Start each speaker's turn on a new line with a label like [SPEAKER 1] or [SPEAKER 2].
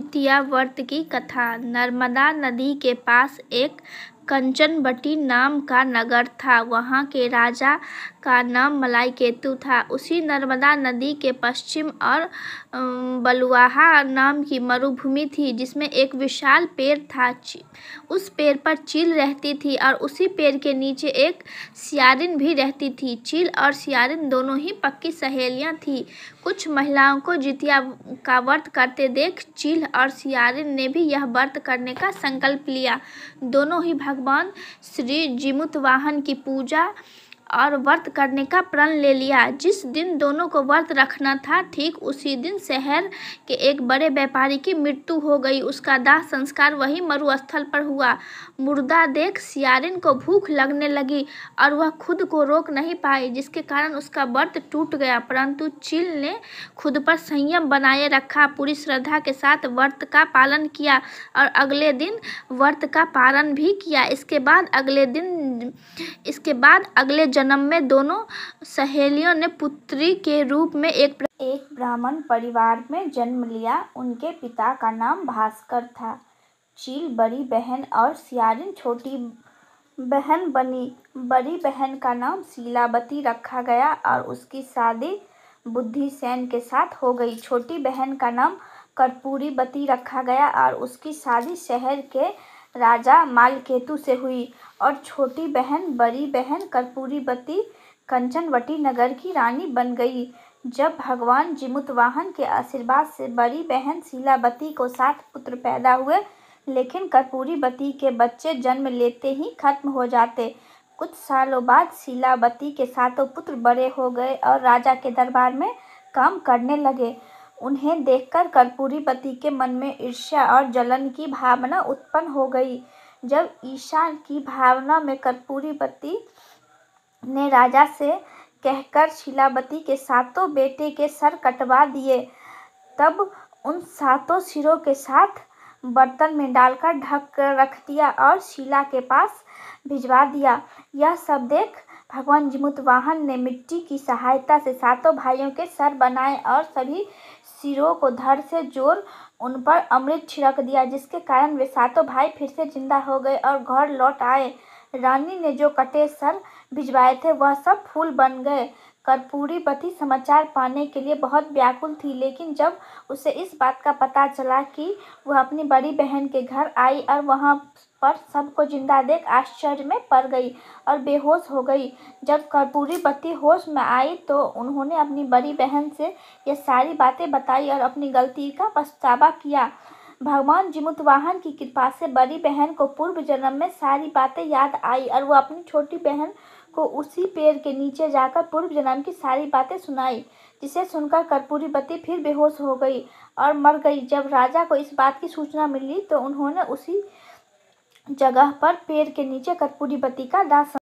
[SPEAKER 1] द्वितीय वर्त की कथा नर्मदा नदी के पास एक कंचनबटी नाम का नगर था वहाँ के राजा का नाम केतु था उसी नर्मदा नदी के पश्चिम और बलुआहा नाम की मरुभूमि थी जिसमें एक विशाल पेड़ था उस पेड़ पर चील रहती थी और उसी पेड़ के नीचे एक सियारिन भी रहती थी चील और सियारिन दोनों ही पक्की सहेलियाँ थी कुछ महिलाओं को जितिया का व्रत करते देख चील और सियारिन ने भी यह व्रत करने का संकल्प लिया दोनों ही भग भगवान श्री जिमुत वाहन की पूजा और व्रत करने का प्रण ले लिया जिस दिन दोनों को व्रत रखना था ठीक उसी दिन शहर के एक बड़े व्यापारी की मृत्यु हो गई उसका दाह संस्कार वही मरुस्थल पर हुआ मुर्दा देख सियारिन को भूख लगने लगी और वह खुद को रोक नहीं पाई जिसके कारण उसका व्रत टूट गया परंतु चील ने खुद पर संयम बनाए रखा पूरी श्रद्धा के साथ व्रत का पालन किया और अगले दिन व्रत का पालन भी किया इसके बाद अगले दिन इसके बाद अगले जन्म में दोनों सहेलियों ने पुत्री के रूप में एक एक ब्राह्मण परिवार में जन्म लिया उनके पिता का नाम भास्कर था चील बड़ी बहन और सियारिन छोटी बहन बनी बड़ी बहन का नाम शीलावती रखा गया और उसकी शादी बुद्धिसेन के साथ हो गई छोटी बहन का नाम कर्पूरीवती रखा गया और उसकी शादी शहर के राजा मालकेतु से हुई और छोटी बहन बड़ी बहन कर्पूरीवती कंचनवटी नगर की रानी बन गई जब भगवान जिमुतवाहन के आशीर्वाद से बड़ी बहन शीलावती को सात पुत्र पैदा हुए लेकिन कर्पूरीवती के बच्चे जन्म लेते ही खत्म हो जाते कुछ सालों बाद शीलावती के सातों पुत्र बड़े हो गए और राजा के दरबार में काम करने लगे उन्हें देखकर कर्पूरीपति के मन में ईर्ष्या और जलन की भावना उत्पन्न हो गई जब ईशान की भावना में कर्पूरीपति ने राजा से कहकर शिलावती के सातों बेटे के सर कटवा दिए तब उन सातों सिरों के साथ बर्तन में डालकर ढक कर रख दिया और शिला के पास भिजवा दिया यह सब देख भगवान जिमुतवाहन ने मिट्टी की सहायता से सातों भाइयों के सर बनाए और सभी सिरों को धर से जोड़ उन पर अमृत छिड़क दिया जिसके कारण वे सातों भाई फिर से जिंदा हो गए और घर लौट आए रानी ने जो कटे सर भिजवाए थे वह सब फूल बन गए कर्पूरीबती समाचार पाने के लिए बहुत व्याकुल थी लेकिन जब उसे इस बात का पता चला कि वह अपनी बड़ी बहन के घर आई और वहाँ पर सबको जिंदा देख आश्चर्य में पड़ गई और बेहोश हो गई जब कर्पूरीबती होश में आई तो उन्होंने अपनी बड़ी बहन से यह सारी बातें बताई और अपनी गलती का पछतावा किया भगवान जिमुतवाहन की कृपा से बड़ी बहन को पूर्व जन्म में सारी बातें याद आई और वह अपनी छोटी बहन को उसी पेड़ के नीचे जाकर पूर्व जन्म की सारी बातें सुनाई जिसे सुनकर कर्पूरी बत्ती फिर बेहोश हो गई और मर गई जब राजा को इस बात की सूचना मिली तो उन्होंने उसी जगह पर पेड़ के नीचे कर्पूरी बत्ती का दास